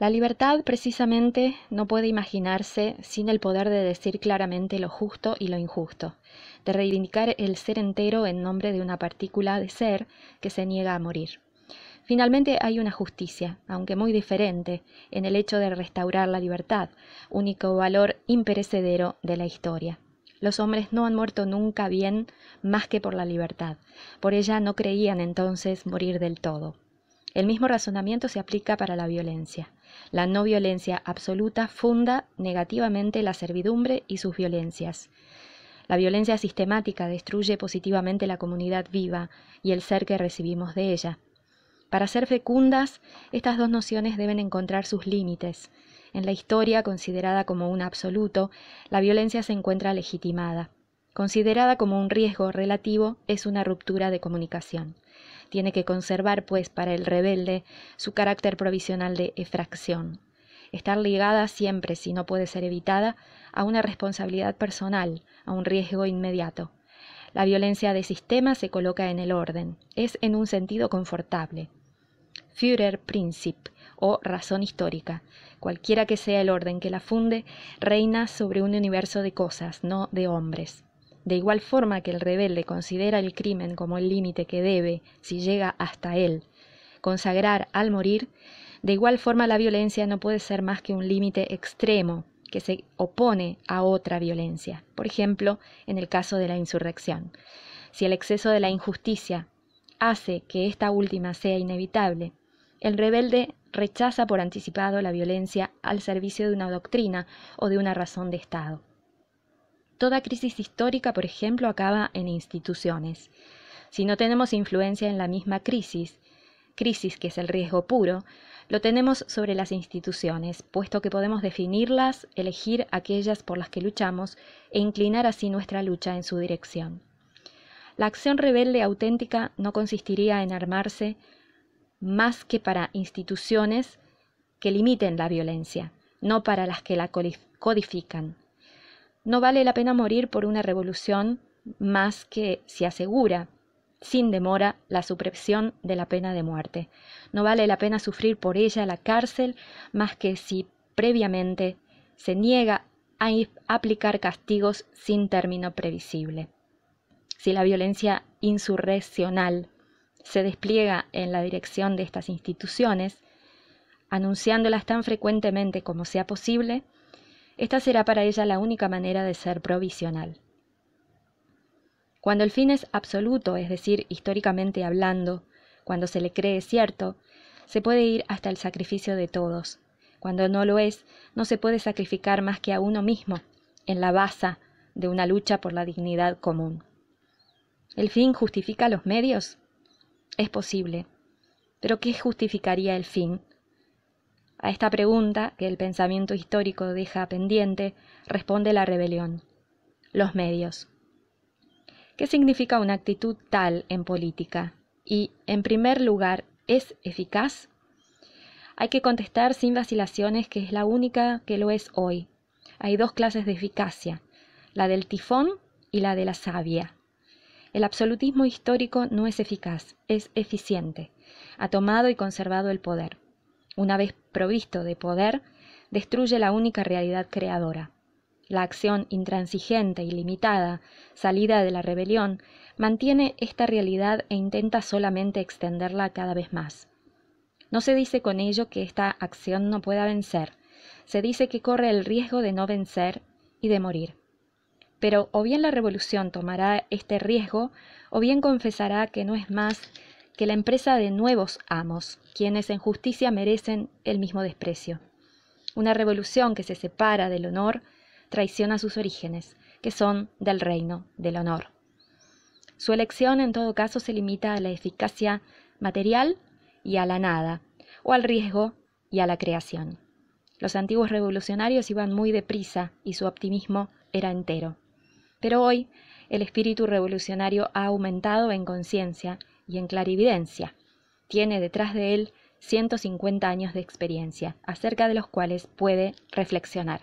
La libertad precisamente no puede imaginarse sin el poder de decir claramente lo justo y lo injusto, de reivindicar el ser entero en nombre de una partícula de ser que se niega a morir. Finalmente hay una justicia, aunque muy diferente, en el hecho de restaurar la libertad, único valor imperecedero de la historia. Los hombres no han muerto nunca bien más que por la libertad. Por ella no creían entonces morir del todo. El mismo razonamiento se aplica para la violencia. La no violencia absoluta funda negativamente la servidumbre y sus violencias. La violencia sistemática destruye positivamente la comunidad viva y el ser que recibimos de ella. Para ser fecundas, estas dos nociones deben encontrar sus límites. En la historia, considerada como un absoluto, la violencia se encuentra legitimada considerada como un riesgo relativo, es una ruptura de comunicación. Tiene que conservar, pues, para el rebelde su carácter provisional de efracción, estar ligada siempre, si no puede ser evitada, a una responsabilidad personal, a un riesgo inmediato. La violencia de sistema se coloca en el orden, es en un sentido confortable. Führerprinzip, o razón histórica, cualquiera que sea el orden que la funde, reina sobre un universo de cosas, no de hombres. De igual forma que el rebelde considera el crimen como el límite que debe, si llega hasta él, consagrar al morir, de igual forma la violencia no puede ser más que un límite extremo que se opone a otra violencia, por ejemplo, en el caso de la insurrección. Si el exceso de la injusticia hace que esta última sea inevitable, el rebelde rechaza por anticipado la violencia al servicio de una doctrina o de una razón de Estado. Toda crisis histórica, por ejemplo, acaba en instituciones. Si no tenemos influencia en la misma crisis, crisis que es el riesgo puro, lo tenemos sobre las instituciones, puesto que podemos definirlas, elegir aquellas por las que luchamos e inclinar así nuestra lucha en su dirección. La acción rebelde auténtica no consistiría en armarse más que para instituciones que limiten la violencia, no para las que la codifican. No vale la pena morir por una revolución más que si asegura, sin demora, la supresión de la pena de muerte. No vale la pena sufrir por ella la cárcel más que si previamente se niega a aplicar castigos sin término previsible. Si la violencia insurreccional se despliega en la dirección de estas instituciones, anunciándolas tan frecuentemente como sea posible, esta será para ella la única manera de ser provisional. Cuando el fin es absoluto, es decir, históricamente hablando, cuando se le cree cierto, se puede ir hasta el sacrificio de todos. Cuando no lo es, no se puede sacrificar más que a uno mismo, en la base de una lucha por la dignidad común. ¿El fin justifica los medios? Es posible. Pero ¿qué justificaría el fin a esta pregunta, que el pensamiento histórico deja pendiente, responde la rebelión. Los medios. ¿Qué significa una actitud tal en política? Y, en primer lugar, ¿es eficaz? Hay que contestar sin vacilaciones que es la única que lo es hoy. Hay dos clases de eficacia, la del tifón y la de la savia. El absolutismo histórico no es eficaz, es eficiente. Ha tomado y conservado el poder una vez provisto de poder, destruye la única realidad creadora. La acción intransigente y limitada, salida de la rebelión, mantiene esta realidad e intenta solamente extenderla cada vez más. No se dice con ello que esta acción no pueda vencer, se dice que corre el riesgo de no vencer y de morir. Pero o bien la revolución tomará este riesgo, o bien confesará que no es más que la empresa de nuevos amos, quienes en justicia merecen el mismo desprecio. Una revolución que se separa del honor traiciona sus orígenes, que son del reino del honor. Su elección en todo caso se limita a la eficacia material y a la nada, o al riesgo y a la creación. Los antiguos revolucionarios iban muy deprisa y su optimismo era entero. Pero hoy el espíritu revolucionario ha aumentado en conciencia y en clarividencia. Tiene detrás de él 150 años de experiencia, acerca de los cuales puede reflexionar.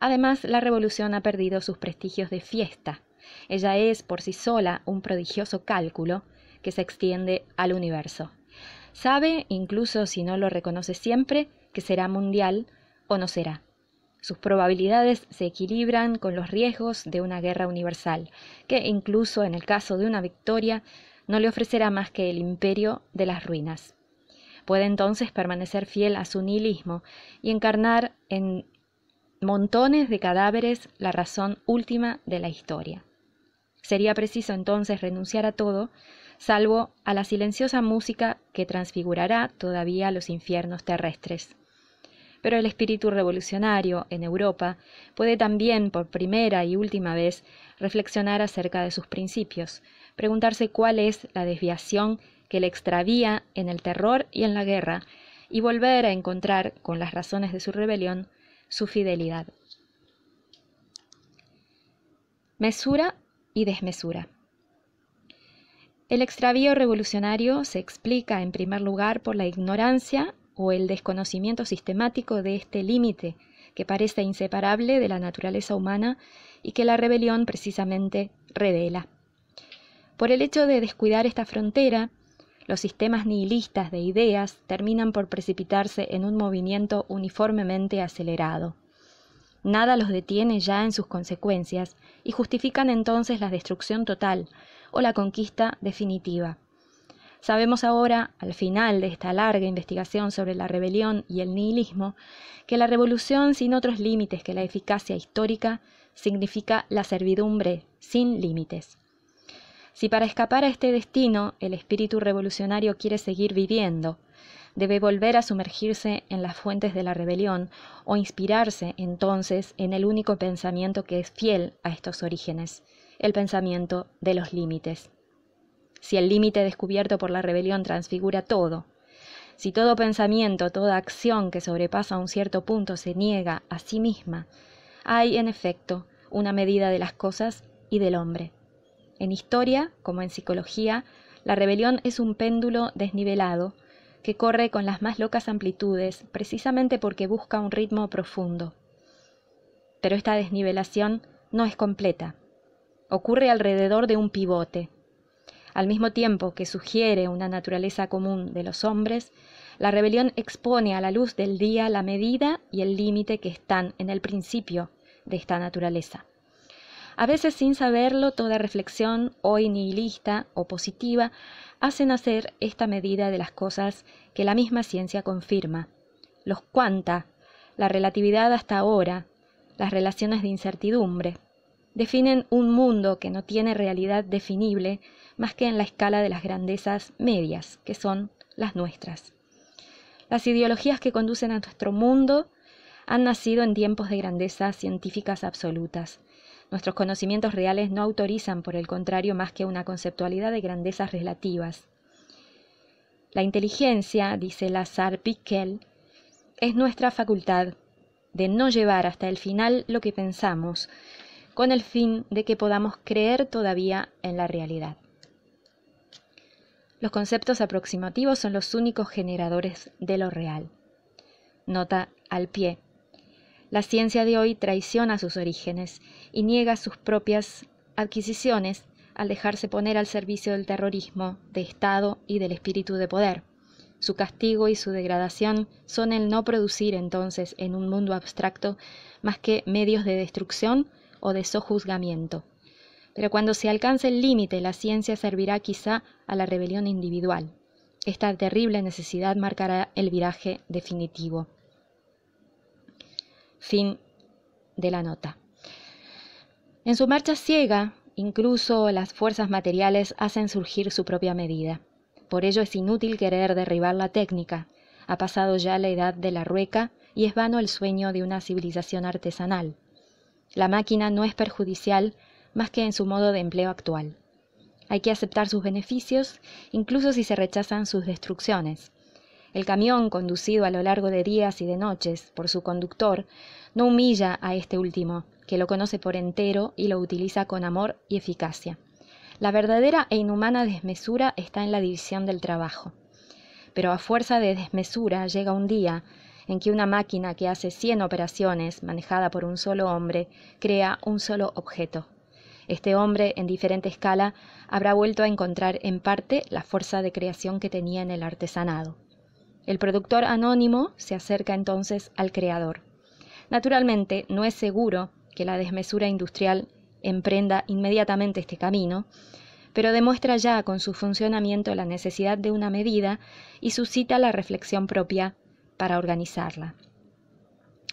Además, la revolución ha perdido sus prestigios de fiesta. Ella es por sí sola un prodigioso cálculo que se extiende al universo. Sabe, incluso si no lo reconoce siempre, que será mundial o no será. Sus probabilidades se equilibran con los riesgos de una guerra universal, que incluso en el caso de una victoria no le ofrecerá más que el imperio de las ruinas. Puede entonces permanecer fiel a su nihilismo y encarnar en montones de cadáveres la razón última de la historia. Sería preciso entonces renunciar a todo, salvo a la silenciosa música que transfigurará todavía los infiernos terrestres. Pero el espíritu revolucionario en Europa puede también, por primera y última vez, reflexionar acerca de sus principios, preguntarse cuál es la desviación que le extravía en el terror y en la guerra, y volver a encontrar, con las razones de su rebelión, su fidelidad. Mesura y desmesura. El extravío revolucionario se explica en primer lugar por la ignorancia o el desconocimiento sistemático de este límite que parece inseparable de la naturaleza humana y que la rebelión precisamente revela. Por el hecho de descuidar esta frontera, los sistemas nihilistas de ideas terminan por precipitarse en un movimiento uniformemente acelerado. Nada los detiene ya en sus consecuencias y justifican entonces la destrucción total o la conquista definitiva. Sabemos ahora, al final de esta larga investigación sobre la rebelión y el nihilismo, que la revolución sin otros límites que la eficacia histórica significa la servidumbre sin límites. Si para escapar a este destino el espíritu revolucionario quiere seguir viviendo, debe volver a sumergirse en las fuentes de la rebelión o inspirarse entonces en el único pensamiento que es fiel a estos orígenes, el pensamiento de los límites. Si el límite descubierto por la rebelión transfigura todo, si todo pensamiento, toda acción que sobrepasa un cierto punto se niega a sí misma, hay en efecto una medida de las cosas y del hombre. En historia, como en psicología, la rebelión es un péndulo desnivelado que corre con las más locas amplitudes, precisamente porque busca un ritmo profundo. Pero esta desnivelación no es completa. Ocurre alrededor de un pivote. Al mismo tiempo que sugiere una naturaleza común de los hombres, la rebelión expone a la luz del día la medida y el límite que están en el principio de esta naturaleza. A veces sin saberlo, toda reflexión, hoy nihilista o positiva, hace nacer esta medida de las cosas que la misma ciencia confirma. Los cuanta, la relatividad hasta ahora, las relaciones de incertidumbre, definen un mundo que no tiene realidad definible más que en la escala de las grandezas medias, que son las nuestras. Las ideologías que conducen a nuestro mundo han nacido en tiempos de grandezas científicas absolutas, Nuestros conocimientos reales no autorizan, por el contrario, más que una conceptualidad de grandezas relativas. La inteligencia, dice Lazar Piquel, es nuestra facultad de no llevar hasta el final lo que pensamos, con el fin de que podamos creer todavía en la realidad. Los conceptos aproximativos son los únicos generadores de lo real. Nota al pie. La ciencia de hoy traiciona sus orígenes y niega sus propias adquisiciones al dejarse poner al servicio del terrorismo de Estado y del espíritu de poder. Su castigo y su degradación son el no producir entonces en un mundo abstracto más que medios de destrucción o de sojuzgamiento. Pero cuando se alcance el límite, la ciencia servirá quizá a la rebelión individual. Esta terrible necesidad marcará el viraje definitivo. Fin de la nota. En su marcha ciega, incluso las fuerzas materiales hacen surgir su propia medida. Por ello es inútil querer derribar la técnica. Ha pasado ya la edad de la rueca y es vano el sueño de una civilización artesanal. La máquina no es perjudicial más que en su modo de empleo actual. Hay que aceptar sus beneficios, incluso si se rechazan sus destrucciones. El camión, conducido a lo largo de días y de noches por su conductor, no humilla a este último, que lo conoce por entero y lo utiliza con amor y eficacia. La verdadera e inhumana desmesura está en la división del trabajo. Pero a fuerza de desmesura llega un día en que una máquina que hace 100 operaciones, manejada por un solo hombre, crea un solo objeto. Este hombre, en diferente escala, habrá vuelto a encontrar en parte la fuerza de creación que tenía en el artesanado. El productor anónimo se acerca entonces al creador. Naturalmente, no es seguro que la desmesura industrial emprenda inmediatamente este camino, pero demuestra ya con su funcionamiento la necesidad de una medida y suscita la reflexión propia para organizarla.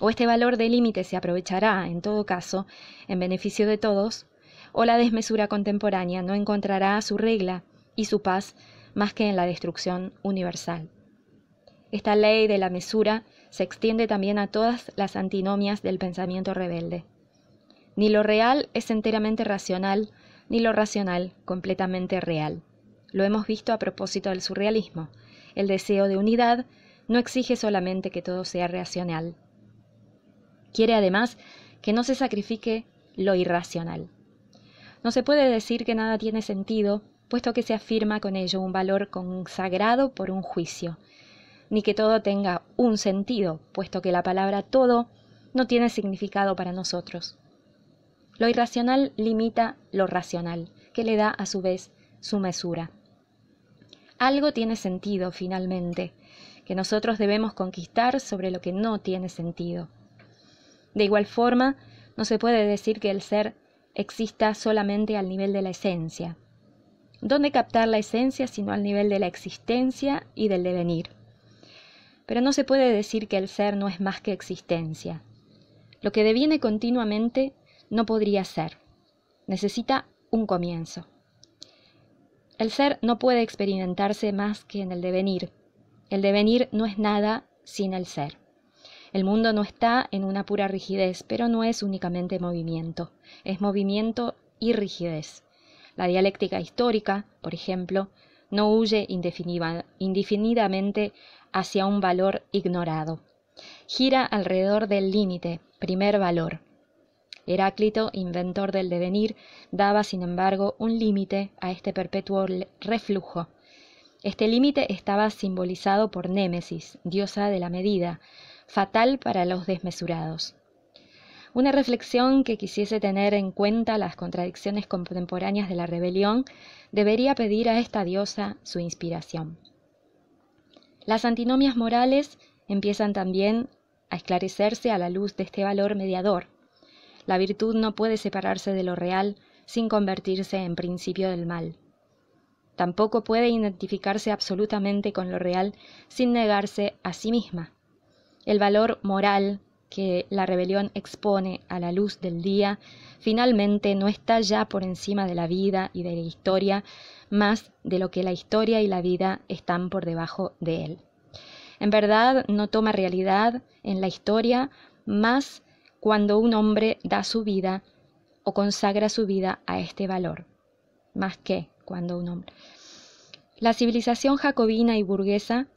O este valor de límite se aprovechará, en todo caso, en beneficio de todos, o la desmesura contemporánea no encontrará su regla y su paz más que en la destrucción universal. Esta ley de la mesura se extiende también a todas las antinomias del pensamiento rebelde. Ni lo real es enteramente racional, ni lo racional completamente real. Lo hemos visto a propósito del surrealismo. El deseo de unidad no exige solamente que todo sea racional. Quiere además que no se sacrifique lo irracional. No se puede decir que nada tiene sentido, puesto que se afirma con ello un valor consagrado por un juicio, ni que todo tenga un sentido, puesto que la palabra todo no tiene significado para nosotros. Lo irracional limita lo racional, que le da a su vez su mesura. Algo tiene sentido, finalmente, que nosotros debemos conquistar sobre lo que no tiene sentido. De igual forma, no se puede decir que el ser exista solamente al nivel de la esencia. ¿Dónde captar la esencia sino al nivel de la existencia y del devenir? pero no se puede decir que el ser no es más que existencia. Lo que deviene continuamente no podría ser. Necesita un comienzo. El ser no puede experimentarse más que en el devenir. El devenir no es nada sin el ser. El mundo no está en una pura rigidez, pero no es únicamente movimiento, es movimiento y rigidez. La dialéctica histórica, por ejemplo, no huye indefinidamente hacia un valor ignorado. Gira alrededor del límite, primer valor. Heráclito, inventor del devenir, daba, sin embargo, un límite a este perpetuo reflujo. Este límite estaba simbolizado por Némesis, diosa de la medida, fatal para los desmesurados. Una reflexión que quisiese tener en cuenta las contradicciones contemporáneas de la rebelión debería pedir a esta diosa su inspiración. Las antinomias morales empiezan también a esclarecerse a la luz de este valor mediador. La virtud no puede separarse de lo real sin convertirse en principio del mal. Tampoco puede identificarse absolutamente con lo real sin negarse a sí misma. El valor moral que la rebelión expone a la luz del día, finalmente no está ya por encima de la vida y de la historia, más de lo que la historia y la vida están por debajo de él. En verdad no toma realidad en la historia más cuando un hombre da su vida o consagra su vida a este valor, más que cuando un hombre. La civilización jacobina y burguesa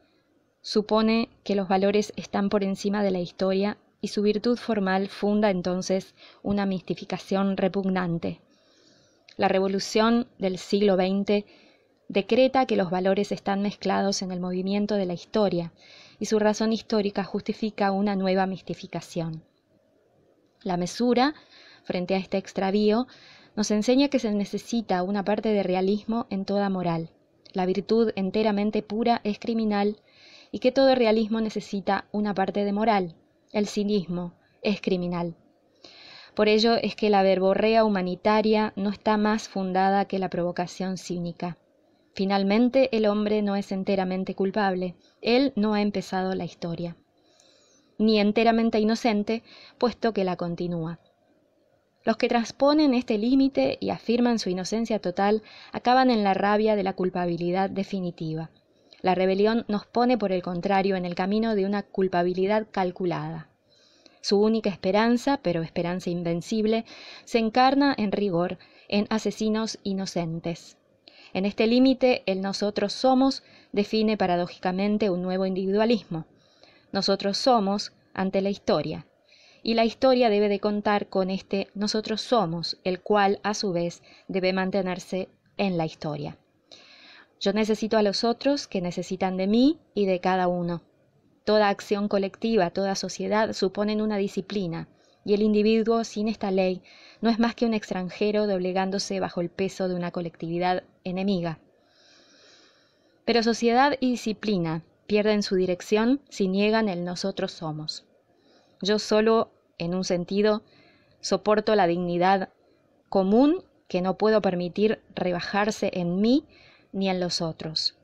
supone que los valores están por encima de la historia y su virtud formal funda entonces una mistificación repugnante. La revolución del siglo XX decreta que los valores están mezclados en el movimiento de la historia y su razón histórica justifica una nueva mistificación. La mesura, frente a este extravío, nos enseña que se necesita una parte de realismo en toda moral. La virtud enteramente pura es criminal y que todo realismo necesita una parte de moral, el cinismo es criminal. Por ello es que la verborrea humanitaria no está más fundada que la provocación cínica. Finalmente, el hombre no es enteramente culpable. Él no ha empezado la historia. Ni enteramente inocente, puesto que la continúa. Los que transponen este límite y afirman su inocencia total acaban en la rabia de la culpabilidad definitiva. La rebelión nos pone, por el contrario, en el camino de una culpabilidad calculada. Su única esperanza, pero esperanza invencible, se encarna en rigor en asesinos inocentes. En este límite, el nosotros somos define paradójicamente un nuevo individualismo. Nosotros somos ante la historia, y la historia debe de contar con este nosotros somos, el cual a su vez debe mantenerse en la historia. Yo necesito a los otros que necesitan de mí y de cada uno. Toda acción colectiva, toda sociedad suponen una disciplina, y el individuo sin esta ley no es más que un extranjero doblegándose bajo el peso de una colectividad enemiga. Pero sociedad y disciplina pierden su dirección si niegan el nosotros somos. Yo solo, en un sentido, soporto la dignidad común que no puedo permitir rebajarse en mí ni en los otros.